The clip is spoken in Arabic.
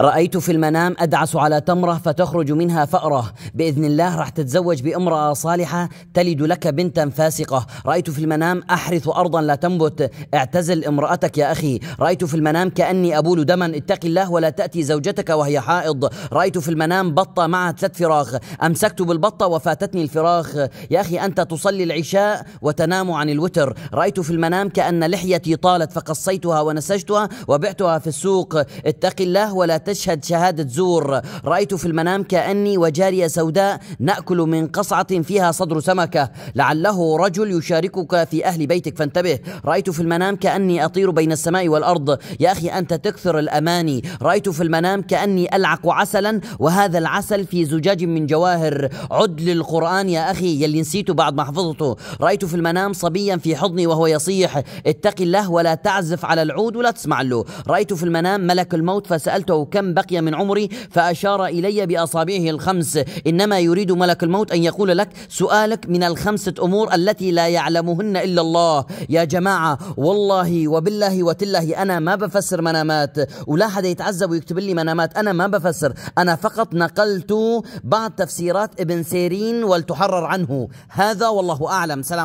رأيت في المنام أدعس على تمرة فتخرج منها فأرة بإذن الله راح تتزوج بامرأة صالحة تلد لك بنتا فاسقة رأيت في المنام أحرث أرضا لا تنبت اعتزل امرأتك يا أخي رأيت في المنام كأني أبول دما اتق الله ولا تأتي زوجتك وهي حائض رأيت في المنام بطة معها ثلاث فراخ أمسكت بالبطة وفاتتني الفراخ يا أخي أنت تصلي العشاء وتنام عن الوتر رأيت في المنام كأن لحيتي طالت فقصيتها ونسجتها وبعتها في السوق اتق الله ولا تشهد شهادة زور رأيت في المنام كأني وجارية سوداء نأكل من قصعة فيها صدر سمكة لعله رجل يشاركك في أهل بيتك فانتبه رأيت في المنام كأني أطير بين السماء والأرض يا أخي أنت تكثر الأماني رأيت في المنام كأني ألعق عسلا وهذا العسل في زجاج من جواهر عد للقرآن يا أخي يلي نسيته بعد ما حفظته رأيت في المنام صبيا في حضني وهو يصيح اتق الله ولا تعزف على العود ولا تسمع له رأيت في المنام ملك الموت فسألته كم بقي من عمري فأشار إلي بأصابعه الخمس إنما يريد ملك الموت أن يقول لك سؤالك من الخمسة أمور التي لا يعلمهن إلا الله يا جماعة والله وبالله وتالله أنا ما بفسر منامات ولا حدا يتعذب ويكتب لي منامات أنا ما بفسر أنا فقط نقلت بعض تفسيرات ابن سيرين ولتحرر عنه هذا والله أعلم سلام